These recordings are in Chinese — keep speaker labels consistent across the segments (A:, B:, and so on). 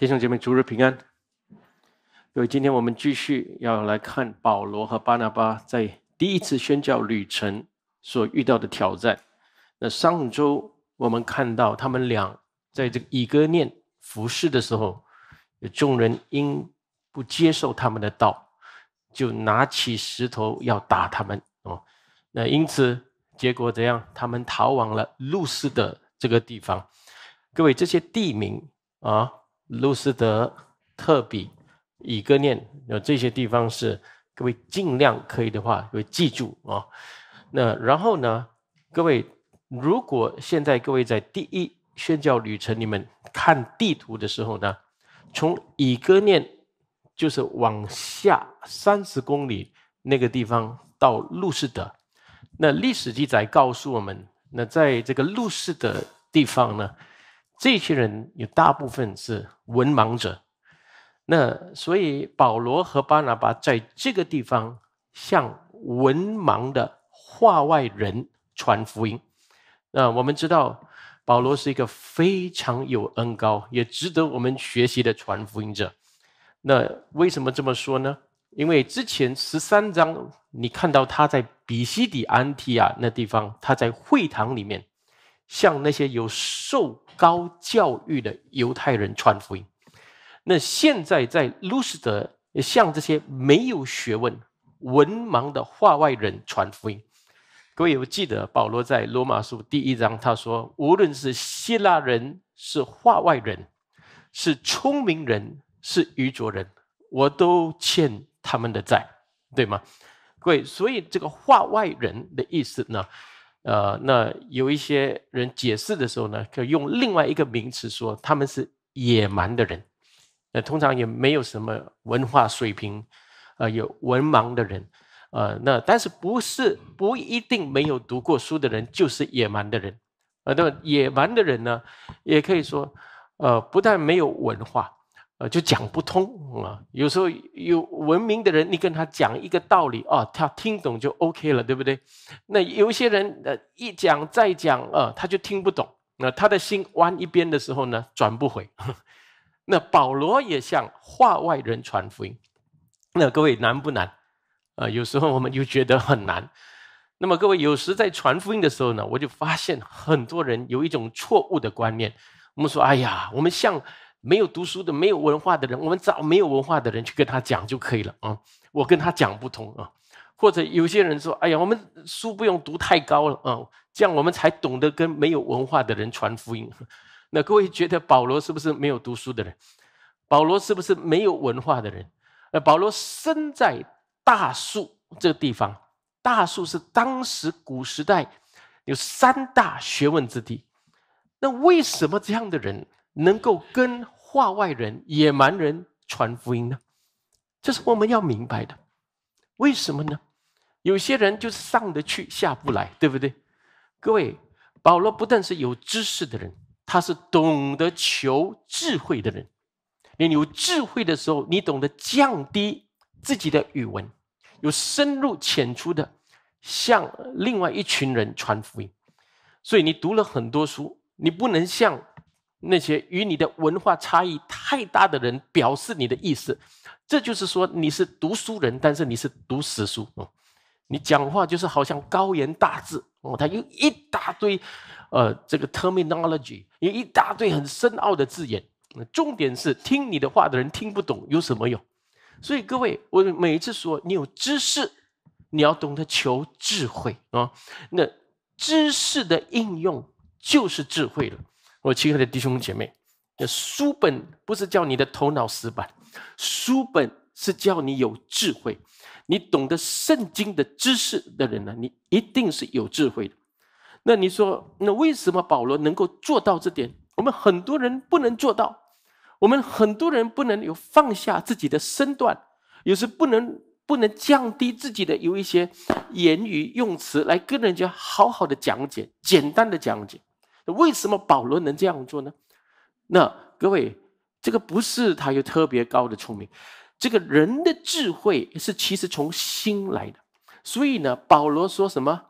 A: 弟兄姐妹，逐日平安。各位，今天我们继续要来看保罗和巴拿巴在第一次宣教旅程所遇到的挑战。那上周我们看到他们俩在这个以哥念服侍的时候，有众人因不接受他们的道，就拿起石头要打他们。哦，那因此结果怎样？他们逃往了路斯的这个地方。各位，这些地名啊。路斯德、特比、以哥念，那这些地方是各位尽量可以的话，各位记住啊。那然后呢，各位如果现在各位在第一宣教旅程你们看地图的时候呢，从以哥念就是往下三十公里那个地方到路斯德，那历史记载告诉我们，那在这个路斯的地方呢。这些人有大部分是文盲者，那所以保罗和巴拿巴在这个地方向文盲的画外人传福音。那我们知道保罗是一个非常有恩高，也值得我们学习的传福音者。那为什么这么说呢？因为之前十三章你看到他在比西底安提亚那地方，他在会堂里面。向那些有受高教育的犹太人传福音，那现在在卢斯德向这些没有学问、文盲的画外人传福音。各位，有记得保罗在罗马书第一章他说：“无论是希腊人，是画外人，是聪明人，是愚拙人，我都欠他们的债，对吗？”各位，所以这个画外人的意思呢？呃，那有一些人解释的时候呢，可以用另外一个名词说他们是野蛮的人，那通常也没有什么文化水平，啊，有文盲的人，啊，那但是不是不一定没有读过书的人就是野蛮的人，啊，那么野蛮的人呢，也可以说，呃，不但没有文化。呃，就讲不通啊！有时候有文明的人，你跟他讲一个道理，哦，他听懂就 OK 了，对不对？那有些人，呃，一讲再讲，啊，他就听不懂。那他的心弯一边的时候呢，转不回。那保罗也向话外人传福音。那各位难不难？啊，有时候我们就觉得很难。那么各位有时在传福音的时候呢，我就发现很多人有一种错误的观念。我们说，哎呀，我们像。没有读书的、没有文化的人，我们找没有文化的人去跟他讲就可以了啊！我跟他讲不通啊，或者有些人说：“哎呀，我们书不用读太高了啊，这样我们才懂得跟没有文化的人传福音。”那各位觉得保罗是不是没有读书的人？保罗是不是没有文化的人？呃，保罗生在大树这个地方，大树是当时古时代有三大学问之地。那为什么这样的人？能够跟化外人、野蛮人传福音呢？这是我们要明白的。为什么呢？有些人就是上得去，下不来，对不对？各位，保罗不但是有知识的人，他是懂得求智慧的人。你有智慧的时候，你懂得降低自己的语文，有深入浅出的向另外一群人传福音。所以你读了很多书，你不能像。那些与你的文化差异太大的人，表示你的意思，这就是说你是读书人，但是你是读死书哦。你讲话就是好像高言大志哦，他用一大堆呃这个 terminology，用一大堆很深奥的字眼。重点是听你的话的人听不懂，有什么用？所以各位，我每一次说你有知识，你要懂得求智慧啊！那知识的应用就是智慧了。我亲爱的弟兄姐妹，书本不是叫你的头脑死板，书本是叫你有智慧。你懂得圣经的知识的人呢，你一定是有智慧的。那你说，那为什么保罗能够做到这点？我们很多人不能做到，我们很多人不能有放下自己的身段，有时不能不能降低自己的有一些言语用词来跟人家好好的讲解，简单的讲解。为什么保罗能这样做呢？那各位，这个不是他有特别高的聪明。这个人的智慧是其实从心来的。所以呢，保罗说什么？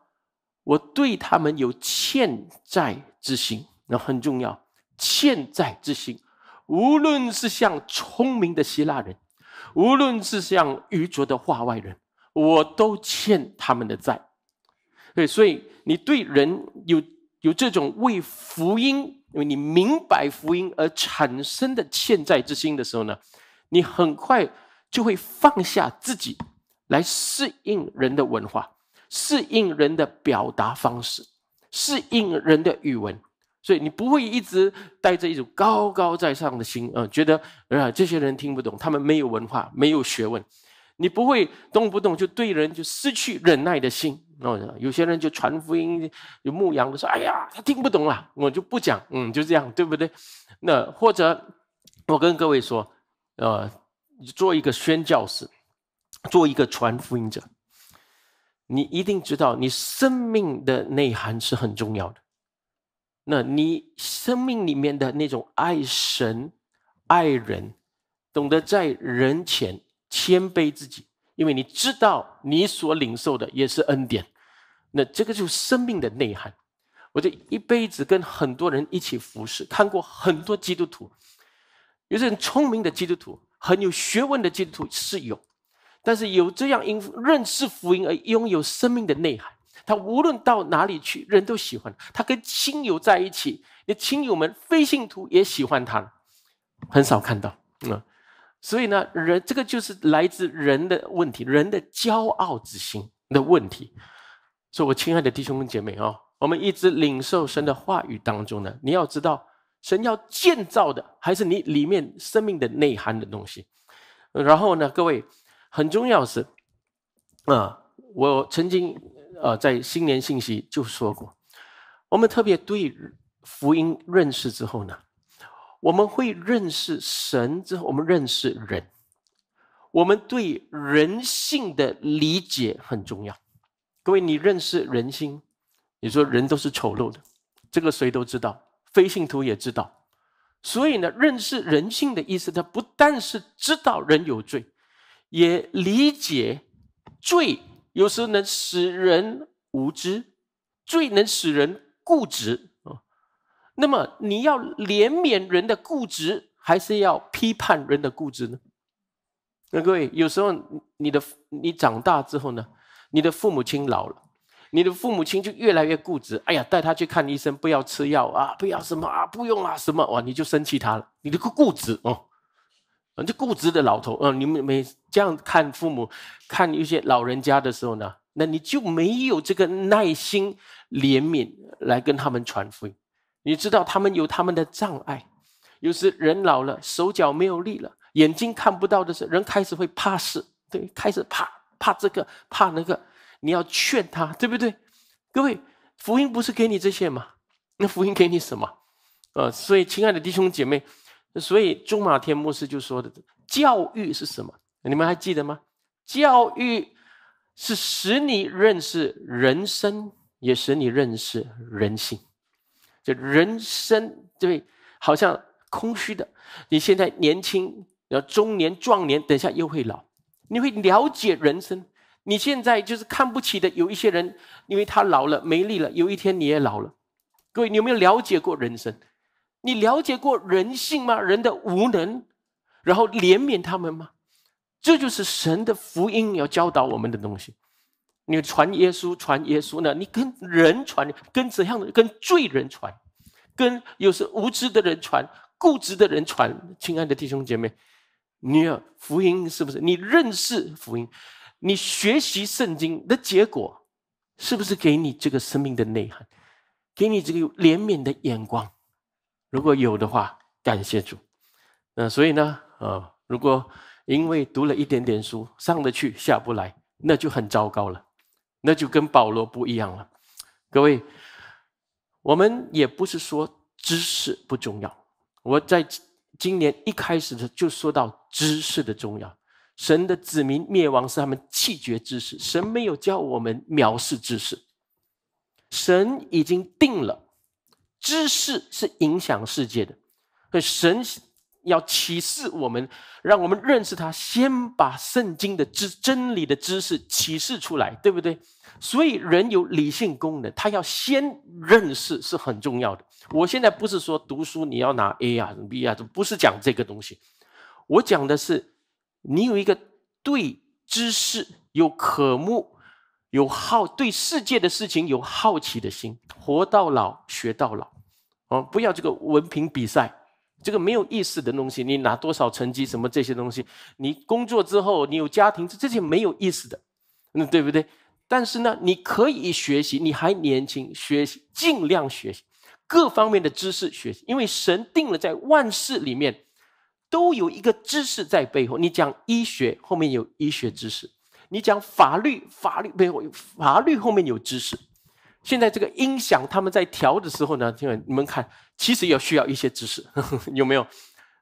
A: 我对他们有欠债之心，那很重要。欠债之心，无论是像聪明的希腊人，无论是像愚拙的化外人，我都欠他们的债。对，所以你对人有。有这种为福音，因为你明白福音而产生的欠债之心的时候呢，你很快就会放下自己，来适应人的文化，适应人的表达方式，适应人的语文，所以你不会一直带着一种高高在上的心，啊，觉得啊这些人听不懂，他们没有文化，没有学问，你不会动不动就对人就失去忍耐的心。那有些人就传福音，有牧羊的说：“哎呀，他听不懂啊，我就不讲。”嗯，就这样，对不对？那或者我跟各位说，呃，做一个宣教士，做一个传福音者，你一定知道，你生命的内涵是很重要的。那你生命里面的那种爱神、爱人，懂得在人前谦卑自己。因为你知道你所领受的也是恩典，那这个就是生命的内涵。我这一辈子跟很多人一起服侍，看过很多基督徒，有些人聪明的基督徒、很有学问的基督徒是有，但是有这样因认识福音而拥有生命的内涵，他无论到哪里去，人都喜欢他，跟亲友在一起，你亲友们非信徒也喜欢他，很少看到嗯，所以呢，人这个就是来自人的问题，人的骄傲之心的问题。所以，我亲爱的弟兄跟姐妹啊，我们一直领受神的话语当中呢，你要知道，神要建造的还是你里面生命的内涵的东西。然后呢，各位很重要是，啊，我曾经啊在新年信息就说过，我们特别对福音认识之后呢。我们会认识神之后，我们认识人。我们对人性的理解很重要。各位，你认识人心？你说人都是丑陋的，这个谁都知道，非信徒也知道。所以呢，认识人性的意思，它不但是知道人有罪，也理解罪有时候能使人无知，罪能使人固执。那么你要怜悯人的固执，还是要批判人的固执呢？那各位，有时候你的你长大之后呢，你的父母亲老了，你的父母亲就越来越固执。哎呀，带他去看医生，不要吃药啊，不要什么啊，不用啊，什么哇，你就生气他了。你的固执哦，你这固执的老头啊，你们每这样看父母，看一些老人家的时候呢，那你就没有这个耐心怜悯来跟他们传福音。你知道他们有他们的障碍，有时人老了，手脚没有力了，眼睛看不到的是人开始会怕死，对，开始怕怕这个怕那个，你要劝他，对不对？各位，福音不是给你这些吗？那福音给你什么？呃，所以亲爱的弟兄姐妹，所以中马天牧师就说的：教育是什么？你们还记得吗？教育是使你认识人生，也使你认识人性。人生对，好像空虚的。你现在年轻，然后中年、壮年，等下又会老。你会了解人生？你现在就是看不起的有一些人，因为他老了没力了。有一天你也老了，各位，你有没有了解过人生？你了解过人性吗？人的无能，然后怜悯他们吗？这就是神的福音要教导我们的东西。你传耶稣，传耶稣呢？你跟人传，跟怎样的？跟罪人传，跟有时无知的人传，固执的人传。亲爱的弟兄姐妹，你要福音是不是？你认识福音，你学习圣经的结果，是不是给你这个生命的内涵，给你这个怜悯的眼光？如果有的话，感谢主。那所以呢，呃，如果因为读了一点点书，上得去下不来，那就很糟糕了。那就跟保罗不一样了，各位，我们也不是说知识不重要。我在今年一开始的就说到知识的重要。神的子民灭亡是他们弃绝知识，神没有叫我们藐视知识，神已经定了，知识是影响世界的，可神。要启示我们，让我们认识他，先把圣经的知真理的知识启示出来，对不对？所以人有理性功能，他要先认识是很重要的。我现在不是说读书你要拿 A 呀、B 呀，不是讲这个东西。我讲的是，你有一个对知识有渴慕、有好对世界的事情有好奇的心，活到老学到老。哦，不要这个文凭比赛。这个没有意思的东西，你拿多少成绩什么这些东西，你工作之后你有家庭，这些没有意思的，嗯，对不对？但是呢，你可以学习，你还年轻，学习尽量学习各方面的知识，学习，因为神定了在万事里面都有一个知识在背后。你讲医学，后面有医学知识；你讲法律，法律背有法律后面有知识。现在这个音响他们在调的时候呢，因你们看。其实也需要一些知识，有没有？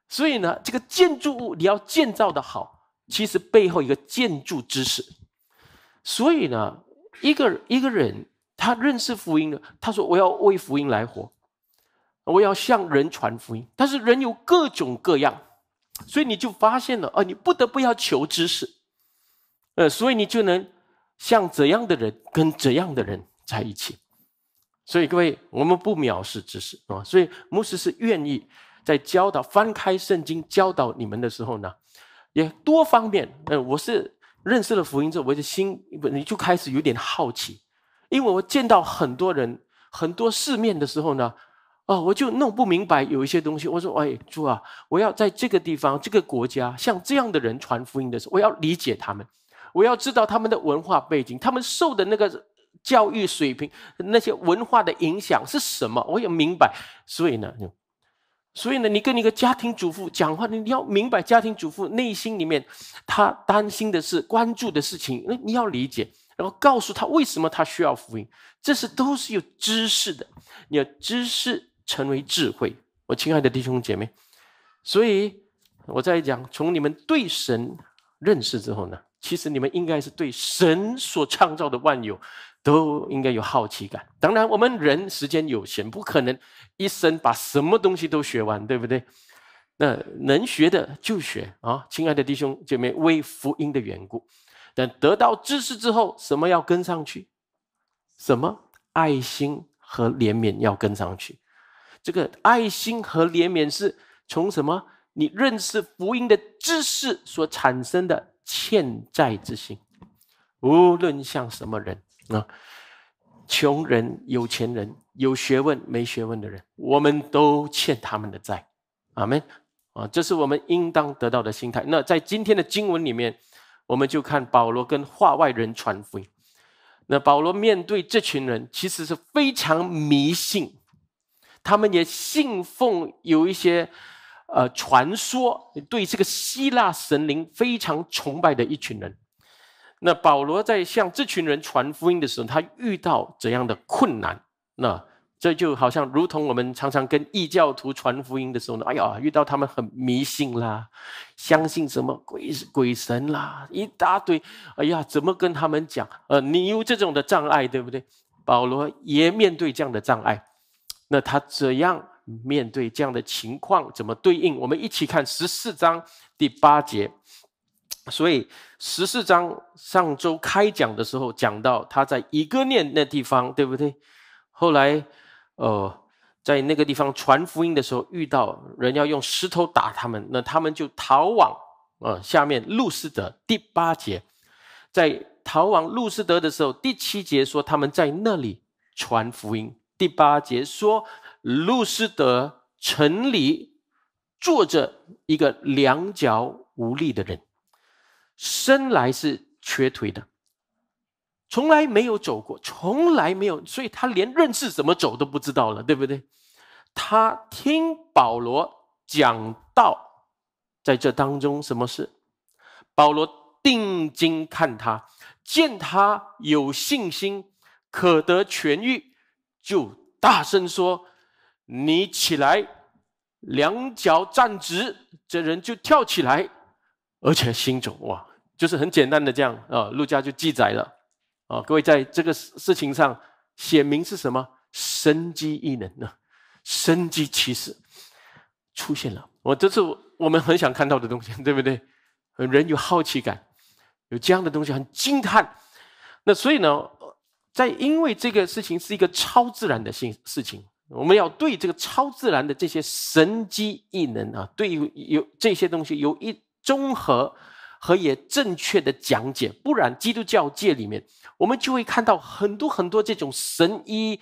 A: 所以呢，这个建筑物你要建造的好，其实背后一个建筑知识。所以呢，一个一个人他认识福音的，他说我要为福音来活，我要向人传福音。但是人有各种各样，所以你就发现了啊，你不得不要求知识。呃，所以你就能像怎样的人跟怎样的人在一起。所以各位，我们不藐视知识啊！所以牧师是愿意在教导、翻开圣经教导你们的时候呢，也多方面。嗯，我是认识了福音之后，我的心你就开始有点好奇，因为我见到很多人、很多世面的时候呢，哦，我就弄不明白有一些东西。我说，哎，主啊，我要在这个地方、这个国家，像这样的人传福音的时候，我要理解他们，我要知道他们的文化背景，他们受的那个。教育水平那些文化的影响是什么？我也明白，所以呢，所以呢，你跟一个家庭主妇讲话，你要明白家庭主妇内心里面，他担心的是、关注的事情，那你要理解，然后告诉他为什么他需要福音。这是都是有知识的，要知识成为智慧。我亲爱的弟兄姐妹，所以我在讲，从你们对神认识之后呢，其实你们应该是对神所创造的万有。都应该有好奇感。当然，我们人时间有限，不可能一生把什么东西都学完，对不对？那能学的就学啊，亲爱的弟兄姐妹。为福音的缘故，但得到知识之后，什么要跟上去？什么爱心和怜悯要跟上去？这个爱心和怜悯是从什么？你认识福音的知识所产生的欠债之心，无论像什么人。那，穷人、有钱人、有学问、没学问的人，我们都欠他们的债，阿门。啊！这是我们应当得到的心态。那在今天的经文里面，我们就看保罗跟话外人传福音。那保罗面对这群人，其实是非常迷信，他们也信奉有一些呃传说，对这个希腊神灵非常崇拜的一群人。那保罗在向这群人传福音的时候，他遇到怎样的困难？那这就好像如同我们常常跟异教徒传福音的时候呢？哎呀，遇到他们很迷信啦，相信什么鬼鬼神啦，一大堆。哎呀，怎么跟他们讲？呃，你有这种的障碍，对不对？保罗也面对这样的障碍，那他怎样面对这样的情况？怎么对应？我们一起看十四章第八节。所以十四章上周开讲的时候讲到他在一个念那地方，对不对？后来，呃，在那个地方传福音的时候，遇到人要用石头打他们，那他们就逃往呃下面路斯德。第八节，在逃往路斯德的时候，第七节说他们在那里传福音，第八节说路斯德城里坐着一个两脚无力的人。生来是瘸腿的，从来没有走过，从来没有，所以他连认识怎么走都不知道了，对不对？他听保罗讲到，在这当中什么事？保罗定睛看他，见他有信心，可得痊愈，就大声说：“你起来，两脚站直。”这人就跳起来，而且行走哇！就是很简单的这样啊，路加就记载了啊。各位在这个事情上写明是什么神机异能呢？神机其实出现了。我这是我们很想看到的东西，对不对？人有好奇感，有这样的东西很惊叹。那所以呢，在因为这个事情是一个超自然的性事情，我们要对这个超自然的这些神机异能啊，对有这些东西有一综合。和也正确的讲解，不然基督教界里面，我们就会看到很多很多这种神医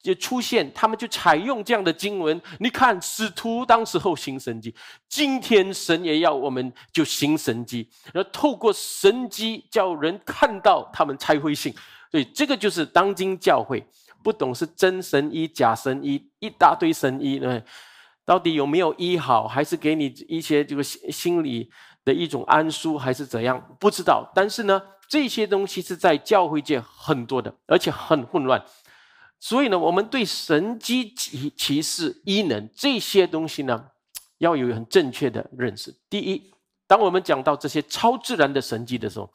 A: 就出现，他们就采用这样的经文。你看使徒当时候行神迹，今天神也要我们就行神迹，然后透过神迹叫人看到他们才会信。所以这个就是当今教会不懂是真神医假神医，一大堆神医呢，到底有没有医好，还是给你一些这个心理？的一种安舒还是怎样，不知道。但是呢，这些东西是在教会界很多的，而且很混乱。所以呢，我们对神机奇其是异能这些东西呢，要有很正确的认识。第一，当我们讲到这些超自然的神迹的时候，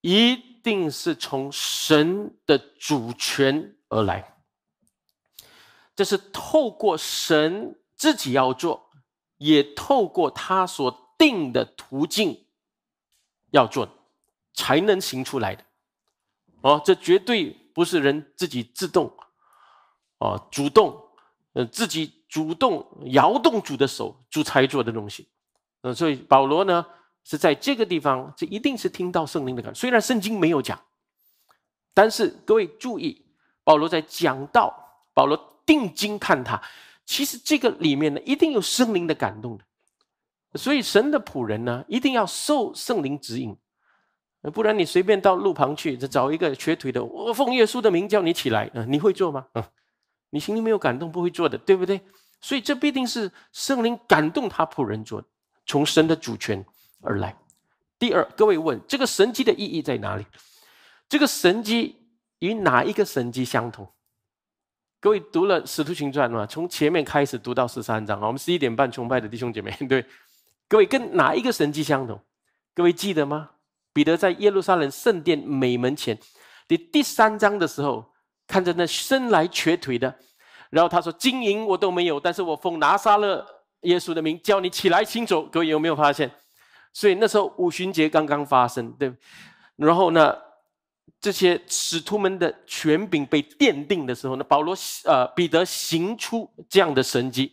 A: 一定是从神的主权而来，这是透过神自己要做，也透过他所。定的途径，要准，才能行出来的。哦，这绝对不是人自己自动、哦主动、呃自己主动摇动主的手主才做的东西。呃，所以保罗呢是在这个地方，这一定是听到圣灵的感。虽然圣经没有讲，但是各位注意，保罗在讲到保罗定睛看他，其实这个里面呢一定有圣灵的感动的。所以神的仆人呢，一定要受圣灵指引，不然你随便到路旁去，找一个瘸腿的，我奉耶稣的名叫你起来，你会做吗？嗯，你心里没有感动，不会做的，对不对？所以这必定是圣灵感动他仆人做的，从神的主权而来。第二，各位问这个神迹的意义在哪里？这个神迹与哪一个神迹相同？各位读了《使徒行传》吗？从前面开始读到十三章啊。我们十一点半崇拜的弟兄姐妹，对。各位跟哪一个神迹相同？各位记得吗？彼得在耶路撒冷圣殿美门前，的第三章的时候，看着那生来瘸腿的，然后他说：“金银我都没有，但是我奉拿撒勒耶稣的名，叫你起来行走。”各位有没有发现？所以那时候五旬节刚刚发生，对。然后呢，这些使徒们的权柄被奠定的时候，那保罗呃彼得行出这样的神迹，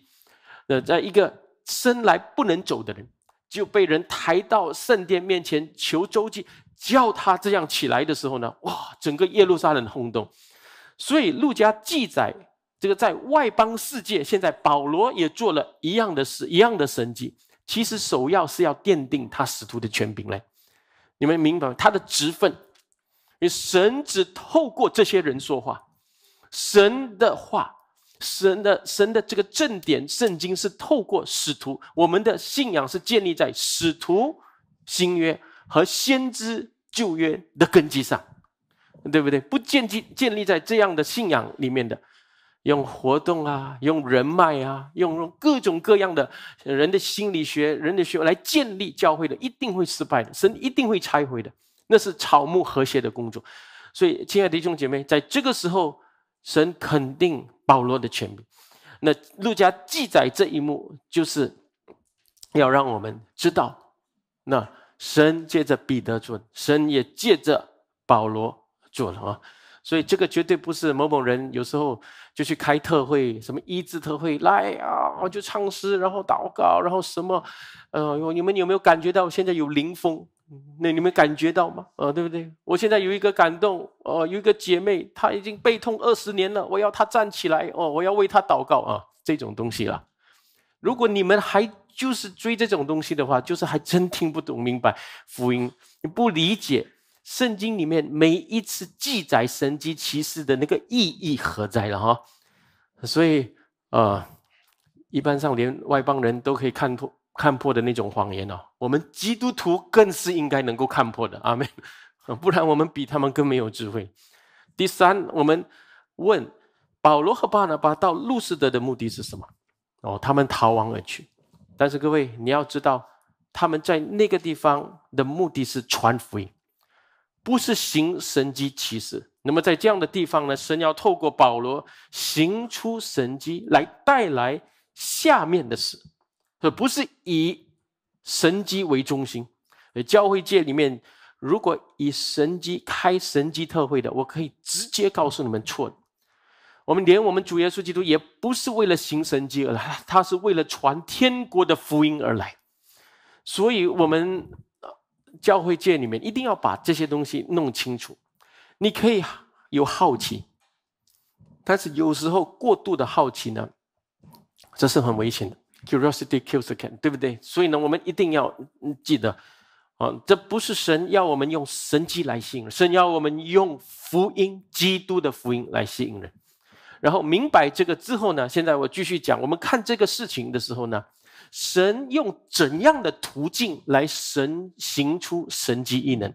A: 呃，在一个。生来不能走的人，就被人抬到圣殿面前求周济，叫他这样起来的时候呢，哇，整个耶路撒冷轰动。所以路加记载，这个在外邦世界，现在保罗也做了一样的事，一样的神迹。其实首要是要奠定他使徒的权柄嘞，你们明白他的职分？因为神只透过这些人说话，神的话。神的神的这个正典圣经是透过使徒，我们的信仰是建立在使徒新约和先知旧约的根基上，对不对？不建基建立在这样的信仰里面的，用活动啊，用人脉啊，用用各种各样的人的心理学、人的学来建立教会的，一定会失败的，神一定会拆毁的，那是草木和谐的工作。所以，亲爱的弟兄姐妹，在这个时候，神肯定。保罗的全名，那路加记载这一幕，就是要让我们知道，那神借着彼得做，神也借着保罗做了啊，所以这个绝对不是某某人有时候就去开特会，什么医治特会来啊，就唱诗，然后祷告，然后什么，呃，你们有没有感觉到现在有灵风？那你们感觉到吗？呃，对不对？我现在有一个感动，哦，有一个姐妹，她已经背痛二十年了，我要她站起来，哦，我要为她祷告啊，这种东西了。如果你们还就是追这种东西的话，就是还真听不懂、明白福音，你不理解圣经里面每一次记载神迹骑士的那个意义何在了哈。所以啊，一般上连外邦人都可以看透。看破的那种谎言哦，我们基督徒更是应该能够看破的，阿妹，不然我们比他们更没有智慧。第三，我们问保罗和巴拿巴到路士德的目的是什么？哦，他们逃亡而去。但是各位，你要知道，他们在那个地方的目的是传福音，不是行神迹奇事。那么在这样的地方呢，神要透过保罗行出神迹来，带来下面的事。这不是以神机为中心。教会界里面，如果以神机开神机特会的，我可以直接告诉你们错的。我们连我们主耶稣基督也不是为了行神机而来，他是为了传天国的福音而来。所以，我们教会界里面一定要把这些东西弄清楚。你可以有好奇，但是有时候过度的好奇呢，这是很危险的。Curiosity kills the can，对不对？所以呢，我们一定要记得，啊，这不是神要我们用神迹来吸引人，神要我们用福音，基督的福音来吸引人。然后明白这个之后呢，现在我继续讲，我们看这个事情的时候呢，神用怎样的途径来神行出神迹异能？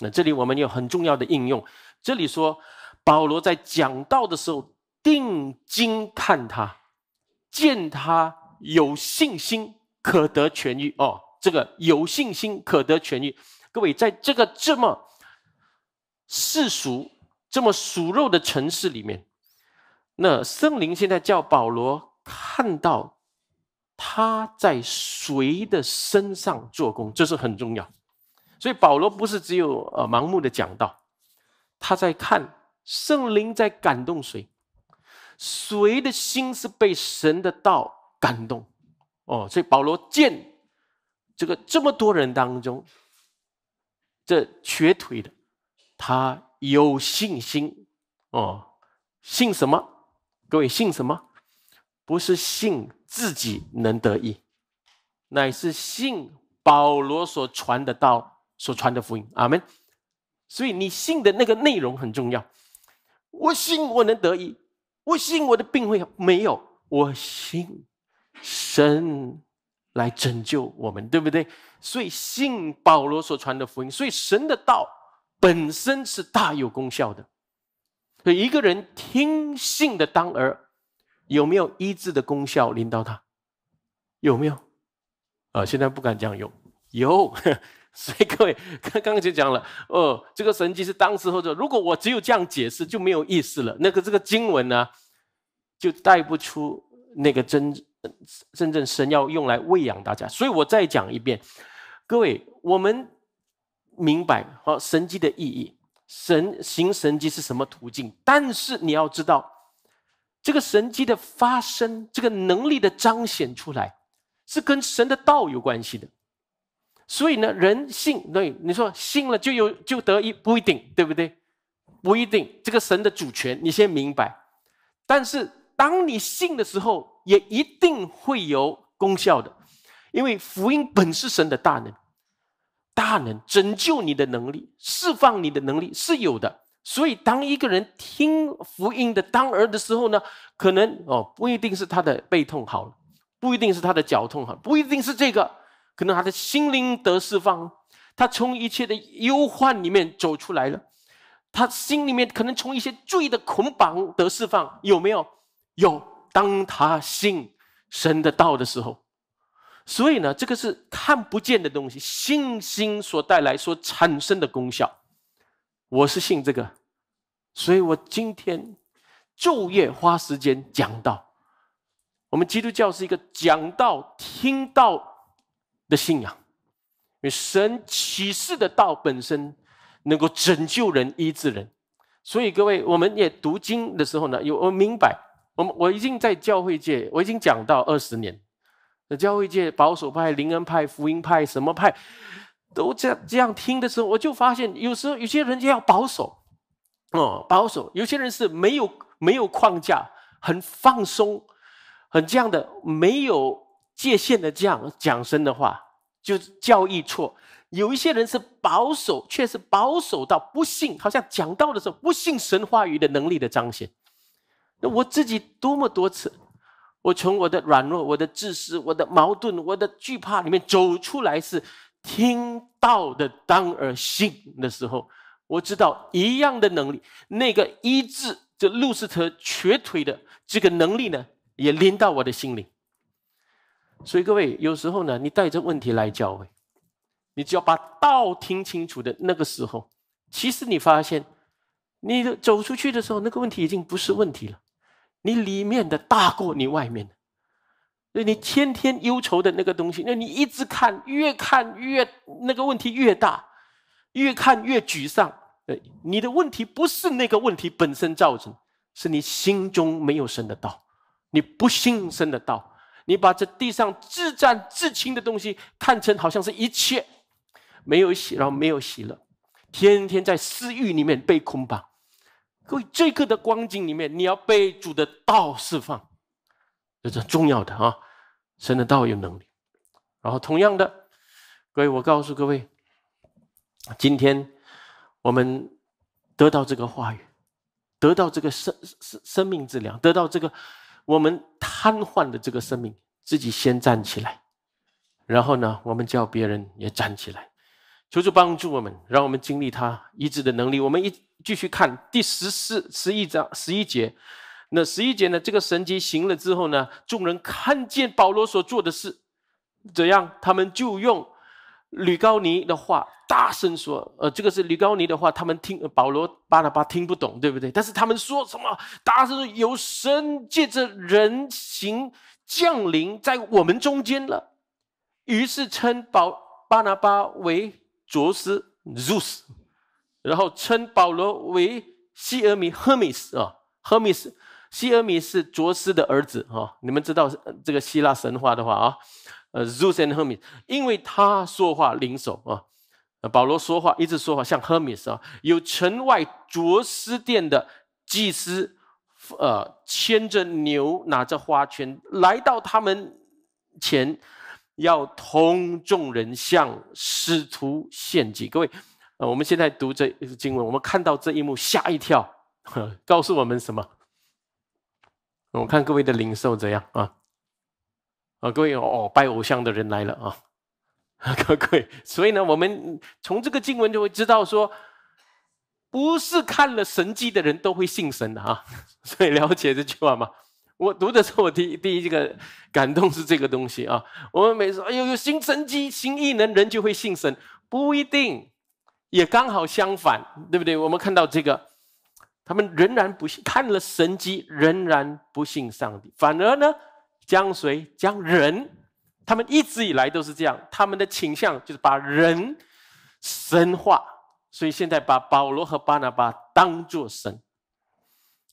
A: 那这里我们有很重要的应用。这里说，保罗在讲道的时候，定睛看他，见他。有信心可得痊愈哦，这个有信心可得痊愈。各位，在这个这么世俗、这么俗肉的城市里面，那圣灵现在叫保罗看到他在谁的身上做工，这是很重要。所以保罗不是只有呃盲目的讲道，他在看圣灵在感动谁，谁的心是被神的道。感动，哦，所以保罗见这个这么多人当中，这瘸腿的，他有信心，哦，信什么？各位信什么？不是信自己能得意，乃是信保罗所传的道，所传的福音。阿门。所以你信的那个内容很重要。我信我能得意，我信我的病会没有，我信。神来拯救我们，对不对？所以信保罗所传的福音，所以神的道本身是大有功效的。所以一个人听信的当儿，有没有医治的功效？领导他有没有？啊，现在不敢讲有。有，所以各位刚刚就讲了，呃，这个神迹是当时候的。如果我只有这样解释，就没有意思了。那个这个经文呢，就带不出那个真。真正神要用来喂养大家，所以我再讲一遍，各位，我们明白好神迹的意义，神行神迹是什么途径？但是你要知道，这个神迹的发生，这个能力的彰显出来，是跟神的道有关系的。所以呢，人性对你说信了就有就得一不一定，对不对？不一定，这个神的主权，你先明白。但是。当你信的时候，也一定会有功效的，因为福音本是神的大能，大能拯救你的能力，释放你的能力是有的。所以，当一个人听福音的当儿的时候呢，可能哦，不一定是他的背痛好了，不一定是他的脚痛好，不一定是这个，可能他的心灵得释放，他从一切的忧患里面走出来了，他心里面可能从一些罪的捆绑得释放，有没有？有当他信神的道的时候，所以呢，这个是看不见的东西，信心所带来所产生的功效。我是信这个，所以我今天昼夜花时间讲道。我们基督教是一个讲道、听道的信仰，因为神启示的道本身能够拯救人、医治人。所以各位，我们也读经的时候呢，有我明白。我我已经在教会界，我已经讲到二十年。那教会界保守派、灵恩派、福音派什么派，都这样这样听的时候，我就发现，有时候有些人就要保守，哦，保守；有些人是没有没有框架，很放松，很这样的，没有界限的这样讲神的话，就教义错。有一些人是保守，却是保守到不信，好像讲道的时候不信神话语的能力的彰显。那我自己多么多次，我从我的软弱、我的自私、我的矛盾、我的惧怕里面走出来，是听到的当而信的时候，我知道一样的能力，那个医治这路斯特瘸腿的这个能力呢，也临到我的心里。所以各位，有时候呢，你带着问题来教会，你只要把道听清楚的那个时候，其实你发现，你走出去的时候，那个问题已经不是问题了。你里面的大过你外面的，所以你天天忧愁的那个东西，那你一直看，越看越那个问题越大，越看越沮丧。呃，你的问题不是那个问题本身造成，是你心中没有生的道，你不信生的道，你把这地上自战自清的东西看成好像是一切，没有喜，然后没有喜乐，天天在私欲里面被捆绑。各位，这个的光景里面，你要被主的道释放，这是重要的啊！神的道有能力。然后同样的，各位，我告诉各位，今天我们得到这个话语，得到这个生生生命之粮，得到这个我们瘫痪的这个生命，自己先站起来，然后呢，我们叫别人也站起来。求主帮助我们，让我们经历他医治的能力。我们一继续看第十四十一章十一节，那十一节呢？这个神迹行了之后呢，众人看见保罗所做的事，怎样？他们就用吕高尼的话大声说：“呃，这个是吕高尼的话。”他们听保罗、巴拿巴听不懂，对不对？但是他们说什么？大声说：“有神借着人形降临在我们中间了。”于是称保巴拿巴为。卓斯 Zeus，然后称保罗为希俄米 Hermes 啊，Hermes 希俄米是卓斯的儿子啊。你们知道这个希腊神话的话啊，呃 Zeus and Hermes，因为他说话灵手啊，保罗说话一直说话像 Hermes 啊。有城外卓斯殿的祭司，呃牵着牛拿着花圈来到他们前。要通众人向师徒献祭。各位，呃，我们现在读这经文，我们看到这一幕，吓一跳。告诉我们什么？我看各位的灵兽怎样啊？啊，各位哦，拜偶像的人来了啊！各位，所以呢，我们从这个经文就会知道说，不是看了神迹的人都会信神的啊。所以了解这句话吗？我读的时候，我第第一这个感动是这个东西啊。我们每次哎呦有新神机、新异能，人就会信神，不一定，也刚好相反，对不对？我们看到这个，他们仍然不信，看了神机，仍然不信上帝，反而呢将谁将人，他们一直以来都是这样，他们的倾向就是把人神化，所以现在把保罗和巴拿巴当作神，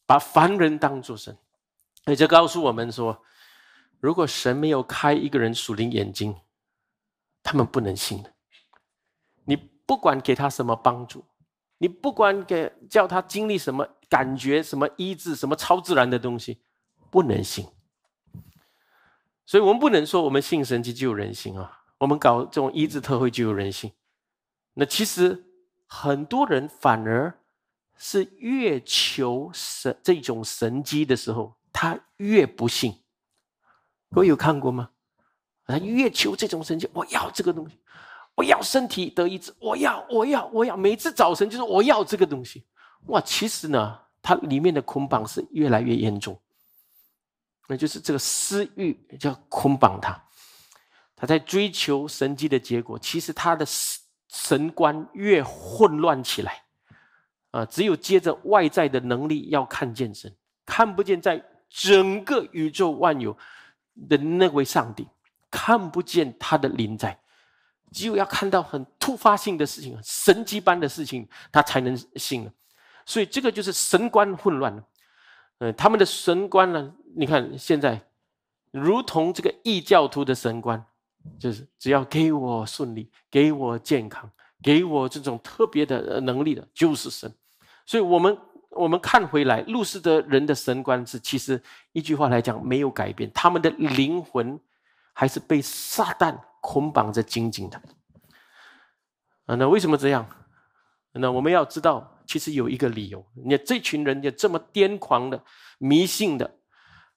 A: 把凡人当作神。那就告诉我们说，如果神没有开一个人属灵眼睛，他们不能信的。你不管给他什么帮助，你不管给叫他经历什么感觉、什么医治、什么超自然的东西，不能信。所以我们不能说我们信神就有人性啊，我们搞这种医治特会就有人性。那其实很多人反而是越求神这种神机的时候，他越不信，我有看过吗？他越求这种神迹，我要这个东西，我要身体得医治，我要，我要，我要。每次早晨就是我要这个东西。哇，其实呢，它里面的捆绑是越来越严重，那就是这个私欲叫捆绑他。他在追求神迹的结果，其实他的神观越混乱起来。啊，只有接着外在的能力要看见神，看不见在。整个宇宙万有的那位上帝看不见他的灵在，只有要看到很突发性的事情、神迹般的事情，他才能信所以这个就是神观混乱了。嗯，他们的神观呢？你看现在，如同这个异教徒的神观，就是只要给我顺利、给我健康、给我这种特别的能力的，就是神。所以我们。我们看回来，路斯德人的神观是，其实一句话来讲，没有改变，他们的灵魂还是被撒旦捆绑着紧紧的。啊，那为什么这样？那我们要知道，其实有一个理由。你这群人也这么癫狂的、迷信的，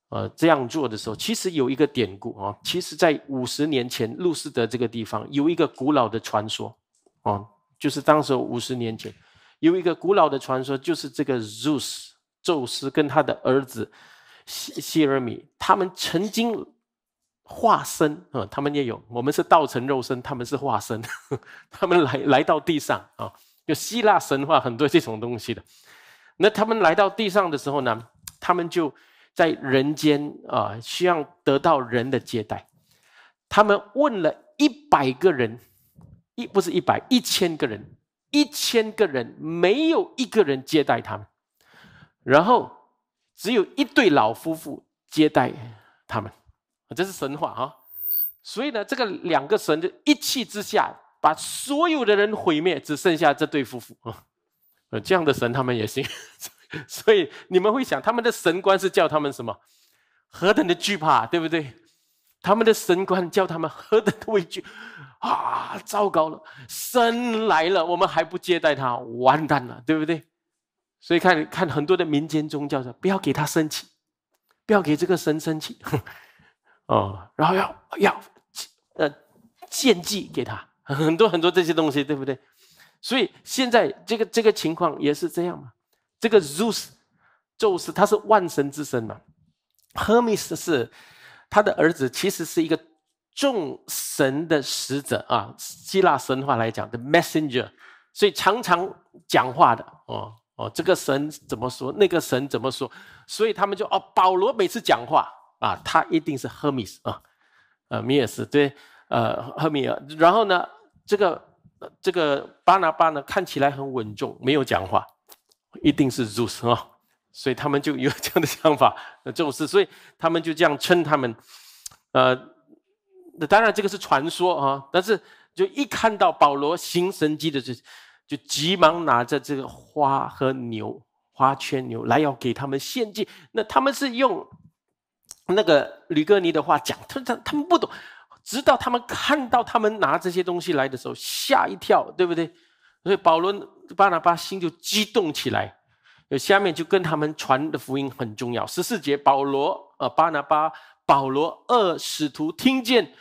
A: 呃，这样做的时候，其实有一个典故啊。其实，在五十年前，路斯德这个地方有一个古老的传说，哦，就是当时五十年前。有一个古老的传说，就是这个 Zeus 宙斯跟他的儿子，希希尔米，他们曾经化身啊，他们也有，我们是道成肉身，他们是化身，他们来来到地上啊，就希腊神话很多这种东西的。那他们来到地上的时候呢，他们就在人间啊，希望得到人的接待。他们问了一百个人，一不是一百，一千个人。一千个人没有一个人接待他们，然后只有一对老夫妇接待他们，这是神话啊！所以呢，这个两个神就一气之下把所有的人毁灭，只剩下这对夫妇啊！呃，这样的神他们也信，所以你们会想，他们的神官是叫他们什么？何等的惧怕，对不对？他们的神官叫他们喝的畏惧，啊，糟糕了，神来了，我们还不接待他，完蛋了，对不对？所以看看很多的民间宗教说，不要给他生气，不要给这个神生气，哦，然后要要呃献祭给他，很多很多这些东西，对不对？所以现在这个这个情况也是这样嘛？这个 Zeus 宙斯他是万神之神嘛，Hermes 是。他的儿子其实是一个众神的使者啊，希腊神话来讲的 Messenger，所以常常讲话的哦哦，这个神怎么说，那个神怎么说，所以他们就哦，保罗每次讲话啊，他一定是 Hermes 啊，呃，米尔斯对，呃，赫米尔。然后呢，这个这个巴拿巴呢，看起来很稳重，没有讲话，一定是 Zeus 啊。所以他们就有这样的想法，那这种事，所以他们就这样称他们，呃，那当然这个是传说啊。但是就一看到保罗行神迹的，就就急忙拿着这个花和牛，花圈牛来要给他们献祭。那他们是用那个吕哥尼的话讲，他他他们不懂，直到他们看到他们拿这些东西来的时候，吓一跳，对不对？所以保罗巴拿巴心就激动起来。下面就跟他们传的福音很重要。十四节，保罗、呃，巴拿巴、保罗二使徒听见，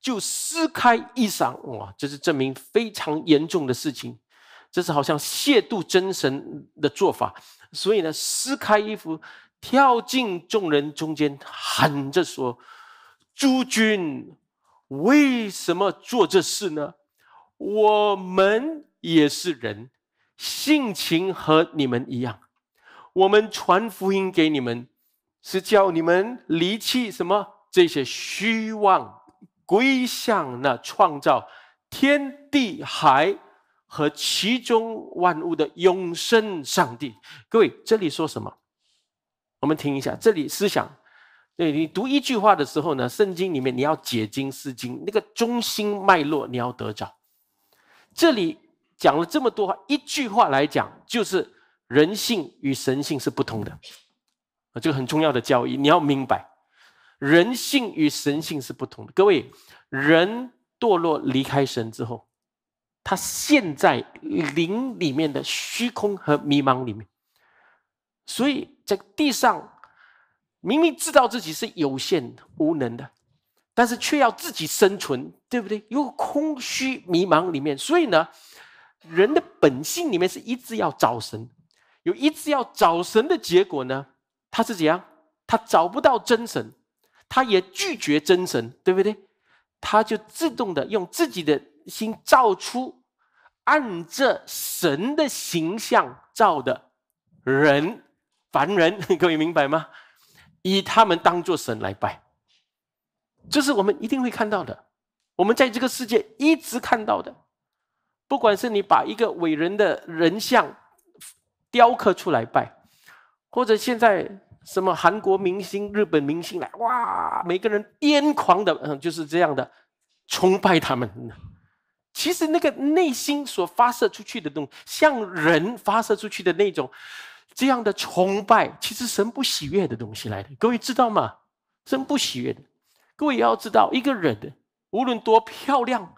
A: 就撕开衣裳，哇，这是证明非常严重的事情，这是好像亵渎真神的做法。所以呢，撕开衣服，跳进众人中间，喊着说：“诸君，为什么做这事呢？我们也是人性情和你们一样。”我们传福音给你们，是叫你们离弃什么这些虚妄，归向那创造天地海和其中万物的永生上帝。各位，这里说什么？我们听一下。这里思想，对你读一句话的时候呢，圣经里面你要解经释经，那个中心脉络你要得着。这里讲了这么多话，一句话来讲就是。人性与神性是不同的，啊，这个很重要的教义，你要明白，人性与神性是不同的。各位，人堕落离开神之后，他陷在灵里面的虚空和迷茫里面，所以在地上明明知道自己是有限、无能的，但是却要自己生存，对不对？因为空虚、迷茫里面，所以呢，人的本性里面是一直要找神。有一次要找神的结果呢，他是怎样？他找不到真神，他也拒绝真神，对不对？他就自动的用自己的心造出按着神的形象造的人，凡人，各位明白吗？以他们当做神来拜，这是我们一定会看到的，我们在这个世界一直看到的，不管是你把一个伟人的人像。雕刻出来拜，或者现在什么韩国明星、日本明星来，哇，每个人癫狂的，嗯，就是这样的崇拜他们。其实那个内心所发射出去的东西，像人发射出去的那种这样的崇拜，其实神不喜悦的东西来的。各位知道吗？神不喜悦的。各位也要知道，一个人的无论多漂亮、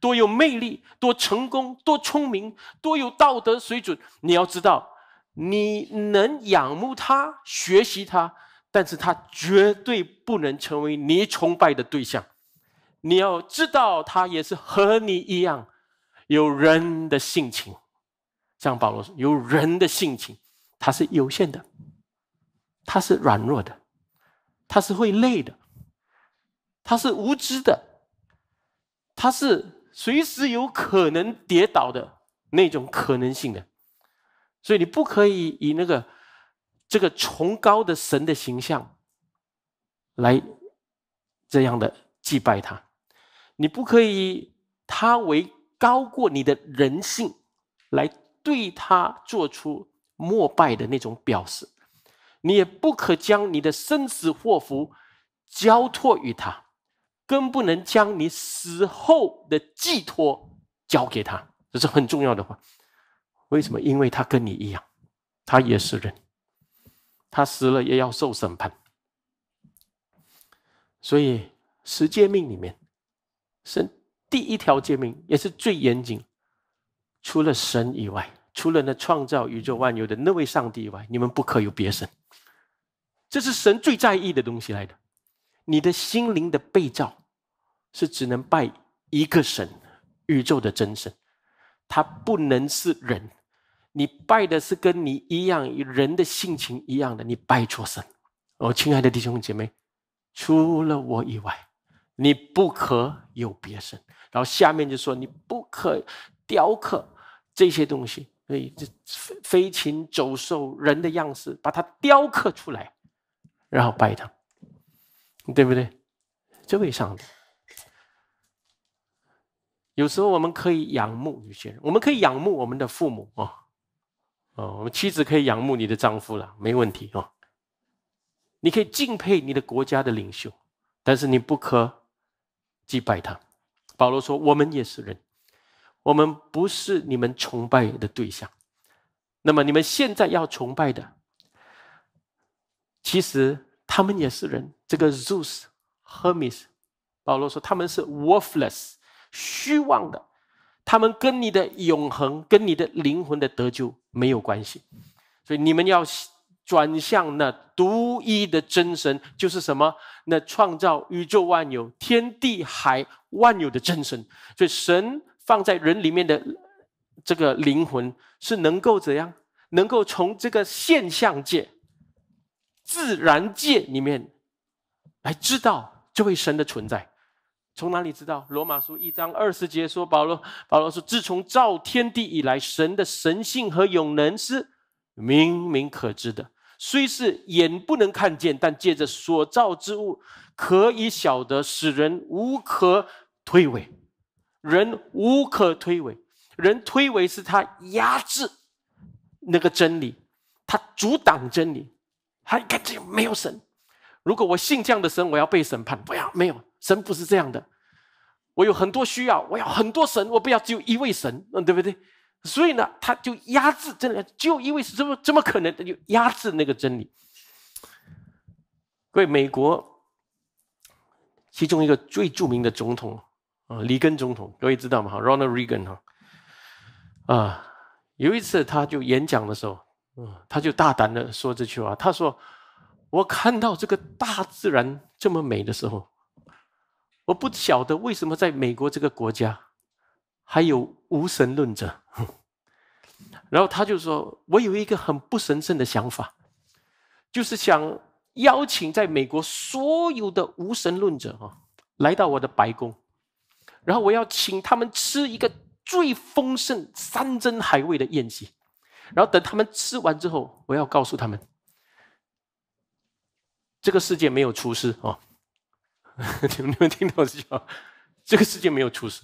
A: 多有魅力、多成功、多聪明、多有道德水准，你要知道。你能仰慕他、学习他，但是他绝对不能成为你崇拜的对象。你要知道，他也是和你一样，有人的性情。像保罗说，有人的性情，他是有限的，他是软弱的，他是会累的，他是无知的，他是随时有可能跌倒的那种可能性的。所以你不可以以那个这个崇高的神的形象来这样的祭拜他，你不可以他为高过你的人性来对他做出膜拜的那种表示，你也不可将你的生死祸福交托于他，更不能将你死后的寄托交给他。这是很重要的话。为什么？因为他跟你一样，他也是人，他死了也要受审判。所以十诫命里面，神第一条诫命也是最严谨，除了神以外，除了那创造宇宙万有的那位上帝以外，你们不可有别神。这是神最在意的东西来的。你的心灵的被造，是只能拜一个神，宇宙的真神，他不能是人。你拜的是跟你一样人的性情一样的，你拜错神。我亲爱的弟兄姐妹，除了我以外，你不可有别神。然后下面就说你不可雕刻这些东西，所以这飞禽走兽人的样式，把它雕刻出来，然后拜他，对不对？这位上帝。有时候我们可以仰慕有些人，我们可以仰慕我们的父母啊。哦，我们妻子可以仰慕你的丈夫了，没问题哦。你可以敬佩你的国家的领袖，但是你不可击败他。保罗说：“我们也是人，我们不是你们崇拜的对象。那么你们现在要崇拜的，其实他们也是人。这个 Zeus、Hermes，保罗说他们是 worthless，虚妄的。”他们跟你的永恒、跟你的灵魂的得救没有关系，所以你们要转向那独一的真神，就是什么？那创造宇宙万有、天地海万有的真神。所以神放在人里面的这个灵魂，是能够怎样？能够从这个现象界、自然界里面来知道这位神的存在。从哪里知道？罗马书一章二十节说：“保罗，保罗说，自从造天地以来，神的神性和永能是明明可知的，虽是眼不能看见，但借着所造之物可以晓得，使人无可推诿。人无可推诿，人推诿是他压制那个真理，他阻挡真理，他感觉没有神。如果我信这样的神，我要被审判。不要，没有。”神不是这样的，我有很多需要，我要很多神，我不要只有一位神，嗯，对不对？所以呢，他就压制真理，就有一位怎么怎么可能？他就压制那个真理。各位，美国其中一个最著名的总统啊，里根总统，各位知道吗？哈，Ronald Reagan 哈，啊，有一次他就演讲的时候，嗯，他就大胆的说这句话，他说：“我看到这个大自然这么美的时候。”我不晓得为什么在美国这个国家还有无神论者。然后他就说：“我有一个很不神圣的想法，就是想邀请在美国所有的无神论者啊，来到我的白宫，然后我要请他们吃一个最丰盛山珍海味的宴席。然后等他们吃完之后，我要告诉他们，这个世界没有厨师啊。” 你们听到没有？这个世界没有厨师，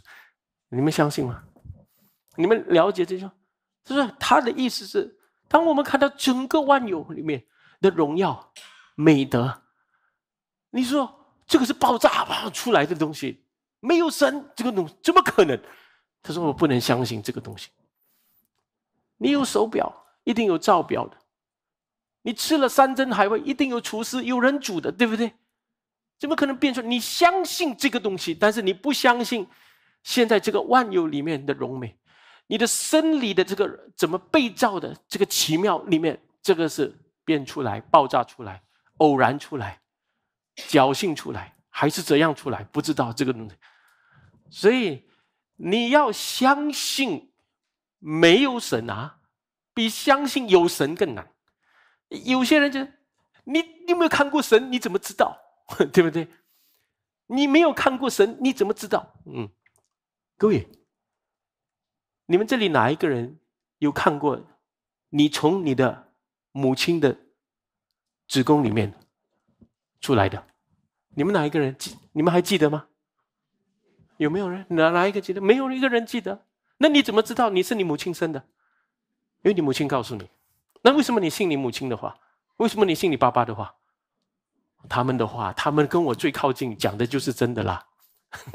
A: 你们相信吗？你们了解这句话？他说：“他的意思是，当我们看到整个万有里面的荣耀、美德，你说这个是爆炸出来的东西，没有神这个东怎么可能？”他说：“我不能相信这个东西。你有手表，一定有造表的；你吃了山珍海味，一定有厨师有人煮的，对不对？”怎么可能变出？你相信这个东西，但是你不相信现在这个万有里面的荣美，你的生理的这个怎么被造的？这个奇妙里面，这个是变出来、爆炸出来、偶然出来、侥幸出来，还是怎样出来？不知道这个东西。所以你要相信没有神啊，比相信有神更难。有些人就，你你有没有看过神？你怎么知道？对不对？你没有看过神，你怎么知道？嗯，各位，你们这里哪一个人有看过？你从你的母亲的子宫里面出来的，你们哪一个人记？你们还记得吗？有没有人哪哪一个记得？没有一个人记得。那你怎么知道你是你母亲生的？因为你母亲告诉你。那为什么你信你母亲的话？为什么你信你爸爸的话？他们的话，他们跟我最靠近，讲的就是真的啦。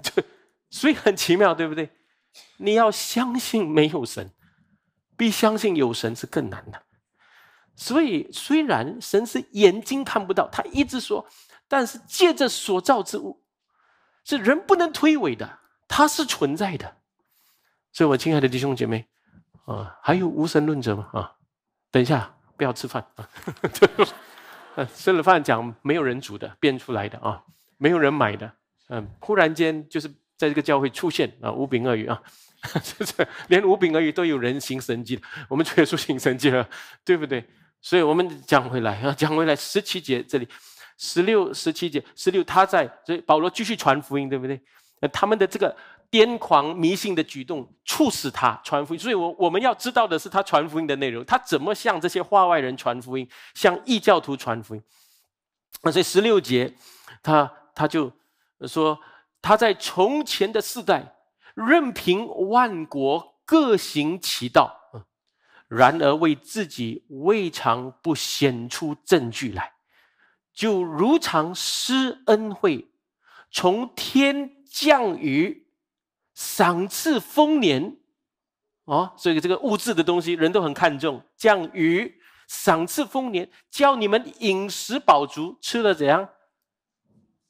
A: 对，所以很奇妙，对不对？你要相信没有神，比相信有神是更难的。所以，虽然神是眼睛看不到，他一直说，但是借着所造之物，是人不能推诿的，它是存在的。所以，我亲爱的弟兄姐妹，啊，还有无神论者吗？啊，等一下，不要吃饭啊。嗯，吃了饭讲没有人煮的，变出来的啊，没有人买的，嗯，忽然间就是在这个教会出现啊，无柄鳄鱼啊，就是连无柄鳄鱼都有人形神迹我们推出人神迹了，对不对？所以我们讲回来啊，讲回来十七节这里，十六、十七节，十六他在，所以保罗继续传福音，对不对？呃，他们的这个。癫狂迷信的举动促使他传福音，所以，我我们要知道的是他传福音的内容，他怎么向这些话外人传福音，向异教徒传福音。那所以十六节，他他就说，他在从前的世代，任凭万国各行其道，然而为自己未尝不显出证据来，就如常施恩惠，从天降雨。赏赐丰年，哦，所以这个物质的东西，人都很看重。降雨，赏赐丰年，教你们饮食饱足，吃的怎样？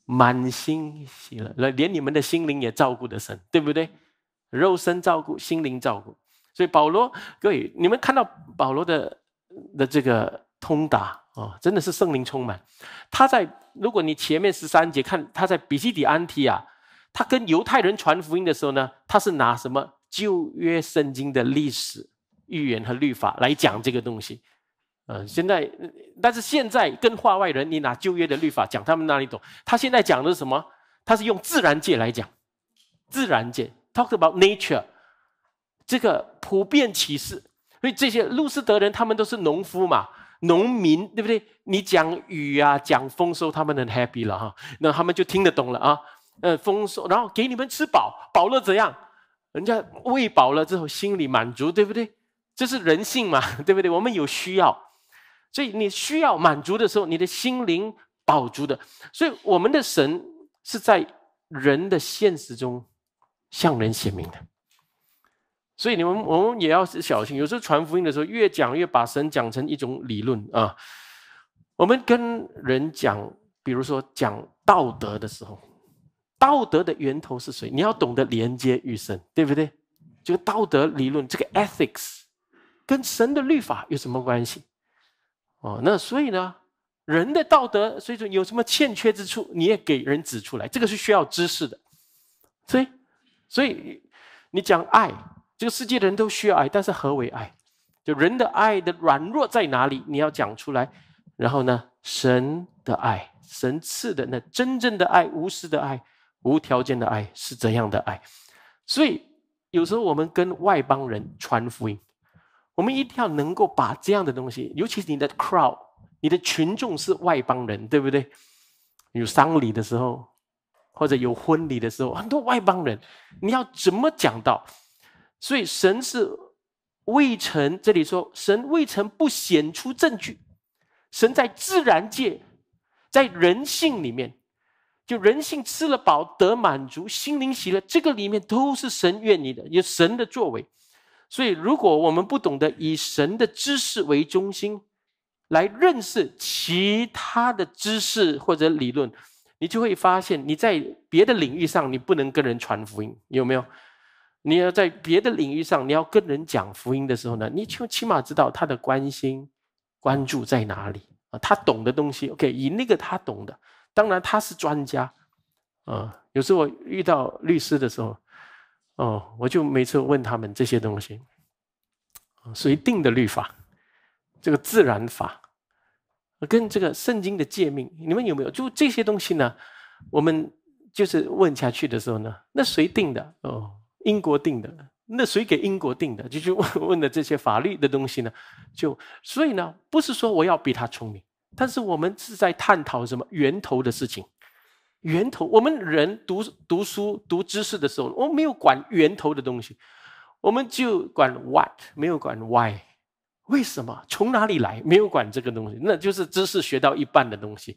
A: 满心喜乐，连你们的心灵也照顾的深，对不对？肉身照顾，心灵照顾。所以保罗，各位，你们看到保罗的的这个通达啊，真的是圣灵充满。他在如果你前面十三节看，他在比基底安提亚。他跟犹太人传福音的时候呢，他是拿什么旧约圣经的历史、预言和律法来讲这个东西。嗯，现在，但是现在跟话外人，你拿旧约的律法讲，他们哪里懂？他现在讲的是什么？他是用自然界来讲，自然界 talk about nature，这个普遍启示。所以这些路斯德人，他们都是农夫嘛，农民，对不对？你讲雨啊，讲丰收，他们很 happy 了哈，那他们就听得懂了啊。呃，丰收，然后给你们吃饱，饱了怎样？人家喂饱了之后，心里满足，对不对？这是人性嘛，对不对？我们有需要，所以你需要满足的时候，你的心灵饱足的。所以我们的神是在人的现实中向人显明的。所以你们我们也要小心，有时候传福音的时候，越讲越把神讲成一种理论啊。我们跟人讲，比如说讲道德的时候。道德的源头是谁？你要懂得连接与神，对不对？这个道德理论，这个 ethics，跟神的律法有什么关系？哦，那所以呢，人的道德，所以说有什么欠缺之处，你也给人指出来。这个是需要知识的。所以，所以你讲爱，这个世界人都需要爱，但是何为爱？就人的爱的软弱在哪里？你要讲出来。然后呢，神的爱，神赐的那真正的爱，无私的爱。无条件的爱是怎样的爱？所以有时候我们跟外邦人传福音，我们一定要能够把这样的东西，尤其是你的 crowd，你的群众是外邦人，对不对？有丧礼的时候，或者有婚礼的时候，很多外邦人，你要怎么讲到？所以神是未曾，这里说神未曾不显出证据，神在自然界，在人性里面。就人性吃了饱得满足，心灵喜乐，这个里面都是神愿你的，有神的作为。所以，如果我们不懂得以神的知识为中心来认识其他的知识或者理论，你就会发现你在别的领域上你不能跟人传福音，有没有？你要在别的领域上你要跟人讲福音的时候呢，你就起码知道他的关心、关注在哪里啊，他懂的东西。OK，以那个他懂的。当然他是专家，啊，有时候我遇到律师的时候，哦，我就每次问他们这些东西，谁定的律法？这个自然法跟这个圣经的诫命，你们有没有？就这些东西呢？我们就是问下去的时候呢，那谁定的？哦，英国定的？那谁给英国定的？就是问 问的这些法律的东西呢？就所以呢，不是说我要比他聪明。但是我们是在探讨什么源头的事情？源头，我们人读读书、读知识的时候，我们没有管源头的东西，我们就管 what，没有管 why，为什么？从哪里来？没有管这个东西，那就是知识学到一半的东西。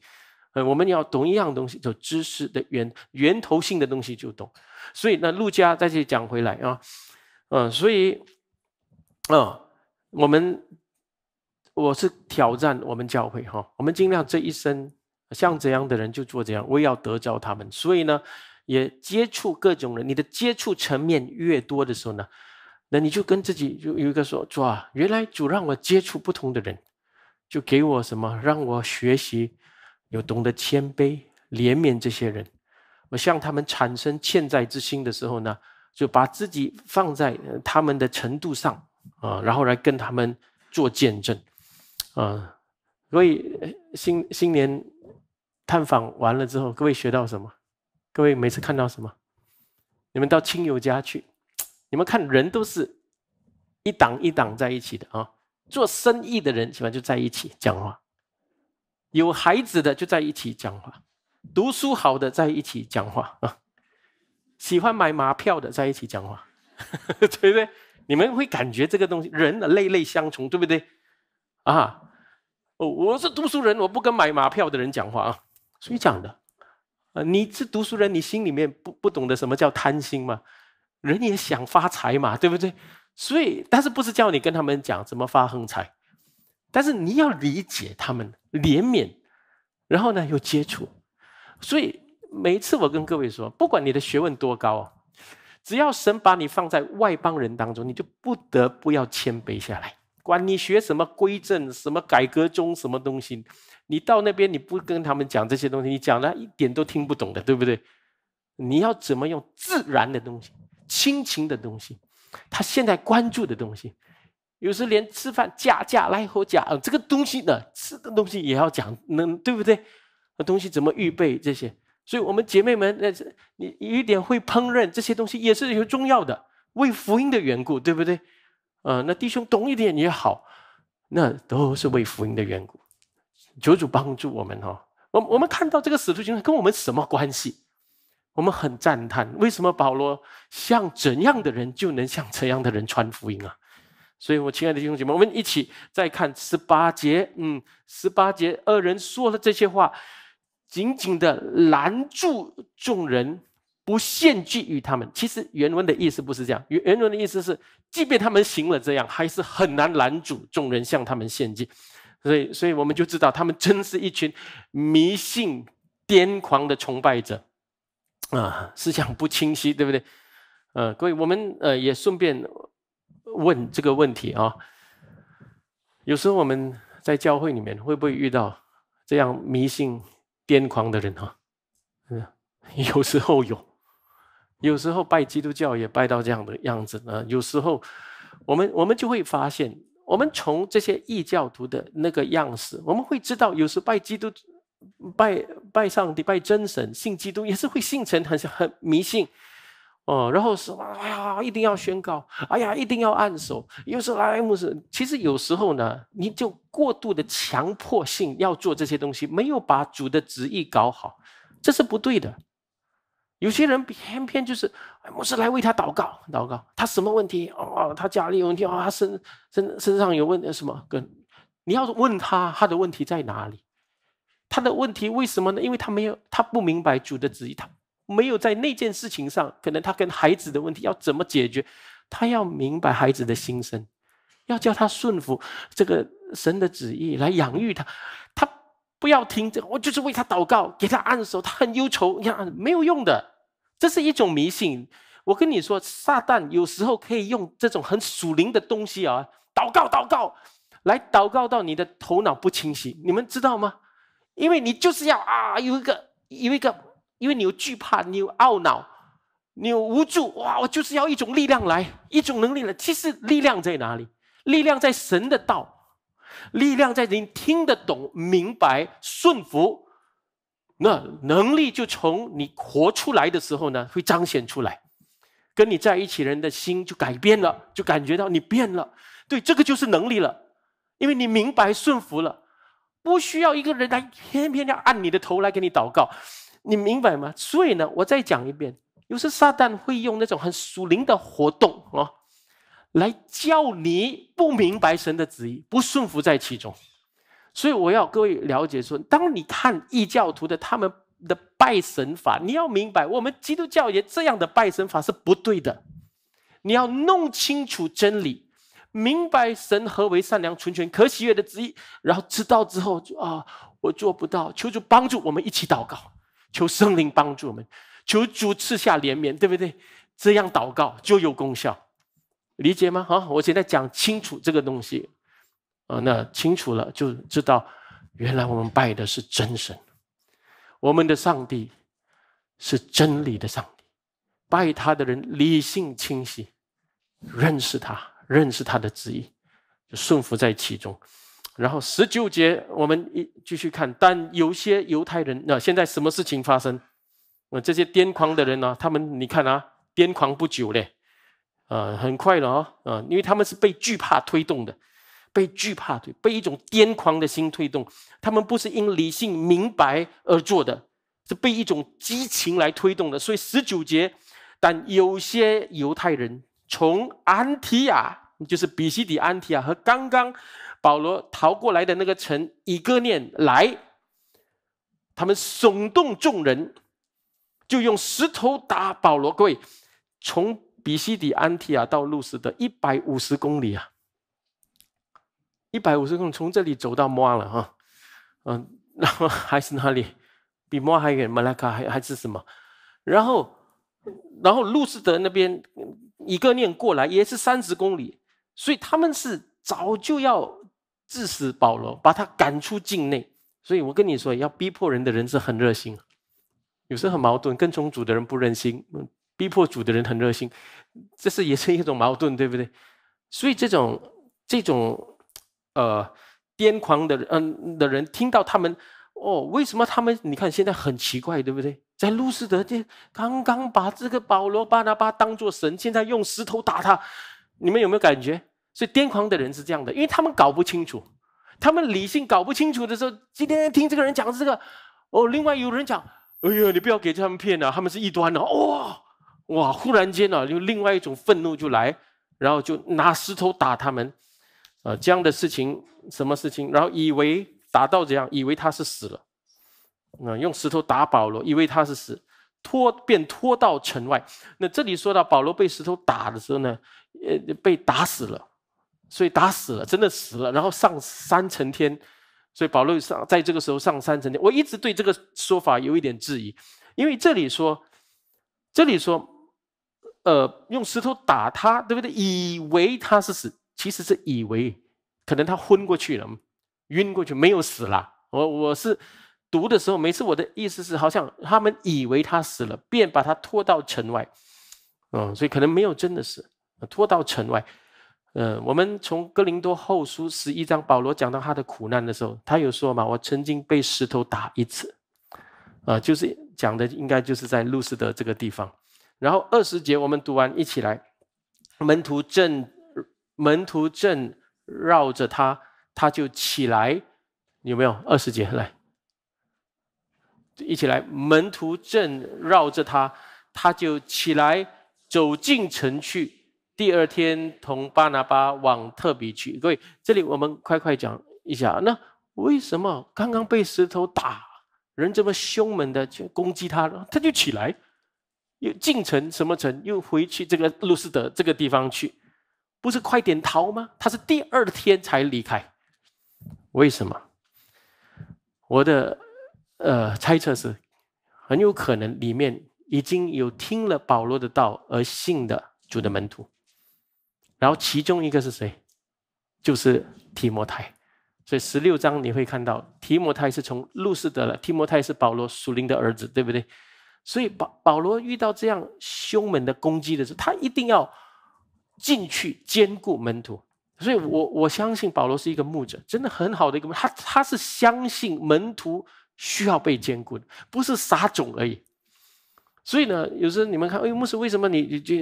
A: 我们要懂一样东西，就知识的源源头性的东西就懂。所以，那陆家再去讲回来啊，嗯，所以啊，我们。我是挑战我们教会哈，我们尽量这一生像怎样的人就做怎样，我也要得着他们。所以呢，也接触各种人，你的接触层面越多的时候呢，那你就跟自己就有一个说主啊，原来主让我接触不同的人，就给我什么，让我学习，有懂得谦卑、怜悯这些人。我向他们产生欠债之心的时候呢，就把自己放在他们的程度上啊，然后来跟他们做见证。啊，各位新新年探访完了之后，各位学到什么？各位每次看到什么？你们到亲友家去，你们看人都是一档一档在一起的啊。做生意的人喜欢就在一起讲话，有孩子的就在一起讲话，读书好的在一起讲话啊，喜欢买马票的在一起讲话，对不对？你们会感觉这个东西，人的类类相从，对不对？啊。哦，我是读书人，我不跟买马票的人讲话啊。所以讲的，呃，你是读书人，你心里面不不懂得什么叫贪心吗？人也想发财嘛，对不对？所以，但是不是叫你跟他们讲怎么发横财？但是你要理解他们，怜悯，然后呢又接触。所以每一次我跟各位说，不管你的学问多高，只要神把你放在外邦人当中，你就不得不要谦卑下来。管你学什么规正，什么改革中什么东西，你到那边你不跟他们讲这些东西，你讲了一点都听不懂的，对不对？你要怎么用自然的东西、亲情的东西，他现在关注的东西，有时连吃饭加价来和加这个东西呢，吃的东西也要讲，能对不对？东西怎么预备这些？所以我们姐妹们，那这，你有点会烹饪这些东西也是有重要的，为福音的缘故，对不对？呃，那弟兄懂一点也好，那都是为福音的缘故。求主帮助我们哈，我我们看到这个使徒行传跟我们什么关系？我们很赞叹，为什么保罗像怎样的人就能像怎样的人传福音啊？所以，我亲爱的弟兄姐妹，我们一起再看十八节，嗯，十八节，二人说了这些话，紧紧的拦住众人。不献祭于他们，其实原文的意思不是这样。原文的意思是，即便他们行了这样，还是很难拦阻众人向他们献祭。所以，所以我们就知道，他们真是一群迷信、癫狂的崇拜者啊，思想不清晰，对不对？呃，各位，我们呃也顺便问这个问题啊。有时候我们在教会里面会不会遇到这样迷信、癫狂的人啊？嗯，有时候有。有时候拜基督教也拜到这样的样子呢。有时候，我们我们就会发现，我们从这些异教徒的那个样式，我们会知道，有时拜基督、拜拜上帝、拜真神，信基督也是会信神，很是很迷信。哦，然后什么？哎呀，一定要宣告！哎呀，一定要按手。又是来牧师，其实有时候呢，你就过度的强迫性要做这些东西，没有把主的旨意搞好，这是不对的。有些人偏偏就是，我是来为他祷告，祷告他什么问题哦？他家里有问题啊？他身身身上有问题什么？跟你要问他他的问题在哪里？他的问题为什么呢？因为他没有，他不明白主的旨意，他没有在那件事情上，可能他跟孩子的问题要怎么解决？他要明白孩子的心声，要叫他顺服这个神的旨意，来养育他。不要听这个，我就是为他祷告，给他按手，他很忧愁，你看没有用的，这是一种迷信。我跟你说，撒旦有时候可以用这种很属灵的东西啊，祷告祷告，来祷告到你的头脑不清晰，你们知道吗？因为你就是要啊，有一个有一个，因为你有惧怕，你有懊恼，你有无助，哇，我就是要一种力量来，一种能力来。其实力量在哪里？力量在神的道。力量在你听得懂、明白、顺服，那能力就从你活出来的时候呢，会彰显出来。跟你在一起人的心就改变了，就感觉到你变了。对，这个就是能力了，因为你明白顺服了，不需要一个人来，偏偏要按你的头来给你祷告，你明白吗？所以呢，我再讲一遍，有时撒旦会用那种很属灵的活动啊。来叫你不明白神的旨意，不顺服在其中。所以我要各位了解说，当你看异教徒的他们的拜神法，你要明白我们基督教也这样的拜神法是不对的。你要弄清楚真理，明白神何为善良、纯全、可喜悦的旨意，然后知道之后就啊，我做不到，求主帮助，我们一起祷告，求圣灵帮助我们，求主赐下怜悯，对不对？这样祷告就有功效。理解吗？好，我现在讲清楚这个东西，啊，那清楚了就知道，原来我们拜的是真神，我们的上帝是真理的上帝，拜他的人理性清晰，认识他，认识他的旨意，就顺服在其中。然后十九节，我们一继续看，但有些犹太人，那现在什么事情发生？那这些癫狂的人呢？他们你看啊，癫狂不久嘞。啊，很快了啊！啊，因为他们是被惧怕推动的，被惧怕推，被一种癫狂的心推动。他们不是因理性明白而做的，是被一种激情来推动的。所以十九节，但有些犹太人从安提亚，就是比西底安提亚和刚刚保罗逃过来的那个城以哥念来，他们耸动众人，就用石头打保罗。各位，从。比西底安提亚到路斯德一百五十公里啊，一百五十公从这里走到摩阿了哈，嗯，然后还是哪里比摩阿还远，马拉卡还还是什么，然后然后路斯德那边一个念过来也是三十公里，所以他们是早就要致死保罗，把他赶出境内。所以我跟你说，要逼迫人的人是很热心，有时候很矛盾，跟从主的人不热心。逼迫主的人很热心，这是也是一种矛盾，对不对？所以这种这种呃癫狂的嗯的人，听到他们哦，为什么他们？你看现在很奇怪，对不对？在路斯德街刚刚把这个保罗巴拿巴当做神，现在用石头打他，你们有没有感觉？所以癫狂的人是这样的，因为他们搞不清楚，他们理性搞不清楚的时候，今天听这个人讲这个哦，另外有人讲，哎呀，你不要给他们骗了，他们是异端的，哇！哇！忽然间呢，就另外一种愤怒就来，然后就拿石头打他们，啊，这样的事情，什么事情？然后以为打到这样，以为他是死了，嗯，用石头打保罗，以为他是死，拖便拖到城外。那这里说到保罗被石头打的时候呢，呃，被打死了，所以打死了，真的死了。然后上三层天，所以保罗上在这个时候上三层天。我一直对这个说法有一点质疑，因为这里说，这里说。呃，用石头打他，对不对？以为他是死，其实是以为可能他昏过去了，晕过去没有死啦。我我是读的时候，每次我的意思是，好像他们以为他死了，便把他拖到城外。嗯，所以可能没有真的死，拖到城外。呃，我们从哥林多后书十一章，保罗讲到他的苦难的时候，他有说嘛，我曾经被石头打一次。啊，就是讲的应该就是在路斯德这个地方。然后二十节我们读完，一起来。门徒正门徒正绕着他，他就起来。有没有二十节来？一起来。门徒正绕着他，他就起来走进城去。第二天同巴拿巴往特比去。各位，这里我们快快讲一下。那为什么刚刚被石头打，人这么凶猛的去攻击他他就起来？又进城什么城？又回去这个路斯德这个地方去，不是快点逃吗？他是第二天才离开，为什么？我的呃猜测是，很有可能里面已经有听了保罗的道而信的主的门徒，然后其中一个是谁？就是提摩太，所以十六章你会看到提摩太是从路斯德了。提摩太是保罗属灵的儿子，对不对？所以保保罗遇到这样凶猛的攻击的时候，他一定要进去兼顾门徒。所以我我相信保罗是一个牧者，真的很好的一个牧。他他是相信门徒需要被兼顾的，不是撒种而已。所以呢，有时候你们看，哎，牧师为什么你你就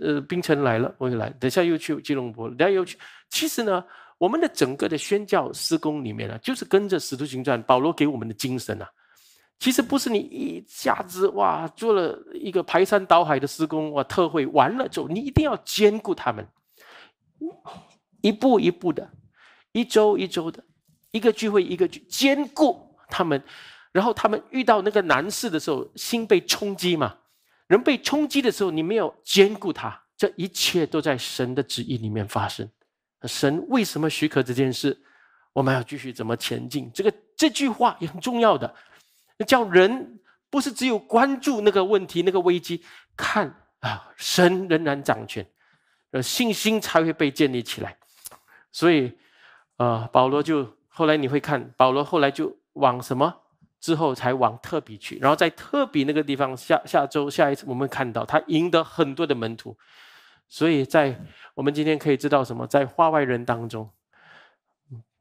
A: 呃，冰城来了我就来，等下又去吉隆坡，等下又去。其实呢，我们的整个的宣教施工里面呢，就是跟着使徒行传保罗给我们的精神啊。其实不是你一下子哇做了一个排山倒海的施工哇特惠完了之后，你一定要兼顾他们，一步一步的，一周一周的，一个聚会一个聚，兼顾他们。然后他们遇到那个难事的时候，心被冲击嘛，人被冲击的时候，你没有兼顾他，这一切都在神的旨意里面发生。神为什么许可这件事？我们要继续怎么前进？这个这句话也很重要的。那叫人不是只有关注那个问题、那个危机，看啊，神仍然掌权，信心才会被建立起来。所以，呃，保罗就后来你会看，保罗后来就往什么？之后才往特比去，然后在特比那个地方，下下周下一次我们看到他赢得很多的门徒。所以在我们今天可以知道什么？在画外人当中，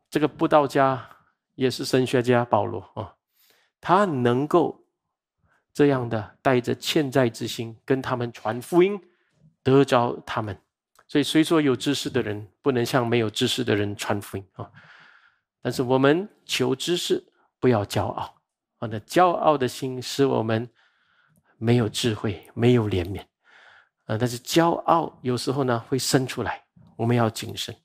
A: 这个布道家也是神学家保罗啊。他能够这样的带着欠债之心跟他们传福音，得着他们。所以，虽说有知识的人不能向没有知识的人传福音啊，但是我们求知识不要骄傲啊。那骄傲的心使我们没有智慧，没有怜悯啊。但是骄傲有时候呢会生出来，我们要谨慎。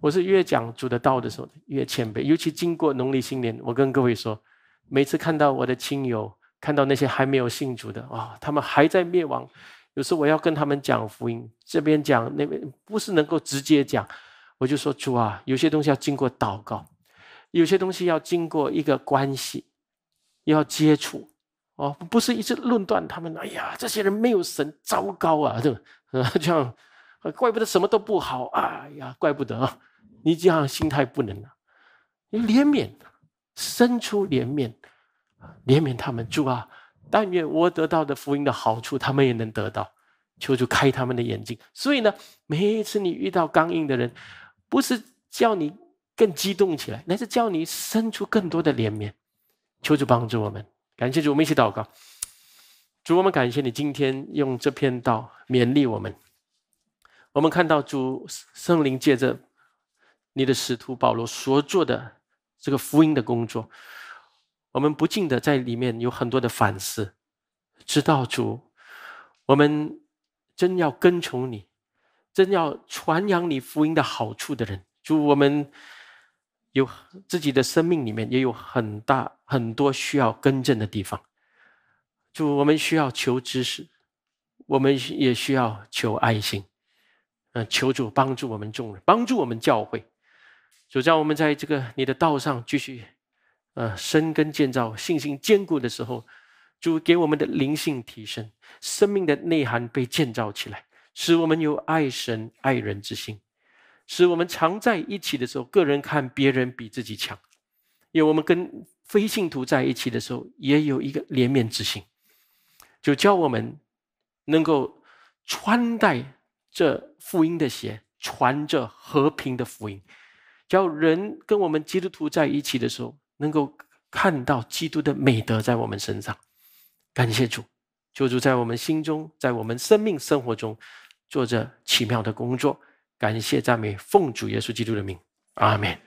A: 我是越讲主的道的时候越谦卑，尤其经过农历新年，我跟各位说。每次看到我的亲友，看到那些还没有信主的啊，他们还在灭亡。有时我要跟他们讲福音，这边讲那边，不是能够直接讲。我就说主啊，有些东西要经过祷告，有些东西要经过一个关系，要接触哦，不是一直论断他们。哎呀，这些人没有神，糟糕啊！对啊，这样，怪不得什么都不好啊！哎呀，怪不得啊！你这样心态不能啊，你怜悯。伸出怜悯，怜悯他们，主啊！但愿我得到的福音的好处，他们也能得到。求主开他们的眼睛。所以呢，每一次你遇到刚硬的人，不是叫你更激动起来，乃是叫你伸出更多的怜悯。求主帮助我们，感谢主，我们一起祷告。主，我们感谢你，今天用这篇道勉励我们。我们看到主圣灵借着你的使徒保罗所做的。这个福音的工作，我们不禁的在里面有很多的反思。知道主，我们真要跟从你，真要传扬你福音的好处的人。主，我们有自己的生命里面也有很大很多需要更正的地方。主，我们需要求知识，我们也需要求爱心。嗯，求主帮助我们众人，帮助我们教会。主叫我们在这个你的道上继续，呃，深根建造信心坚固的时候，主给我们的灵性提升，生命的内涵被建造起来，使我们有爱神爱人之心，使我们常在一起的时候，个人看别人比自己强，因为我们跟非信徒在一起的时候，也有一个怜悯之心，就教我们能够穿戴这福音的鞋，传着和平的福音。叫人跟我们基督徒在一起的时候，能够看到基督的美德在我们身上。感谢主，救主在我们心中，在我们生命生活中做着奇妙的工作。感谢赞美，奉主耶稣基督的名，阿门。